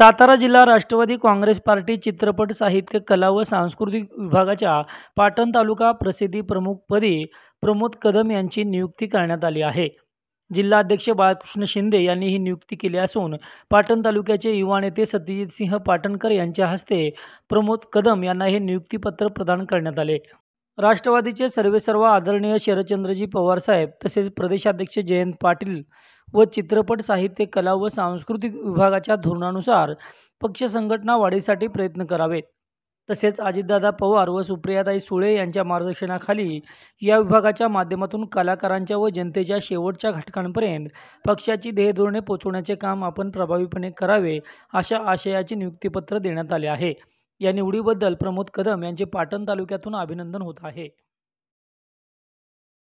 सातारा जिल्हा राष्ट्रवादी काँग्रेस पार्टी चित्रपट साहित्य कला व सांस्कृतिक विभागाच्या पाटण तालुका प्रसिद्धी प्रमुखपदी प्रमोद कदम यांची नियुक्ती करण्यात आली आहे जिल्हाध्यक्ष बाळकृष्ण शिंदे यांनी ही नियुक्ती केली असून पाटण तालुक्याचे युवा नेते सत्यजित सिंह पाटणकर यांच्या हस्ते प्रमोद कदम यांना हे नियुक्तीपत्र प्रदान करण्यात आले राष्ट्रवादीचे सर्व आदरणीय शरदचंद्रजी पवारसाहेब तसेच प्रदेशाध्यक्ष जयंत पाटील व चित्रपट साहित्य कला व सांस्कृतिक विभागाच्या धोरणानुसार पक्ष संघटना वाढीसाठी प्रयत्न करावेत तसेच अजितदादा पवार व सुप्रियाताई सुळे यांच्या मार्गदर्शनाखाली या विभागाच्या माध्यमातून कलाकारांच्या व जनतेच्या शेवटच्या घटकांपर्यंत पक्षाची ध्येयधोरणे पोचवण्याचे काम आपण प्रभावीपणे करावे अशा आशयाचे नियुक्तीपत्र देण्यात आले आहे या निवडीबद्दल प्रमोद कदम यांचे पाटण तालुक्यातून अभिनंदन होत आहे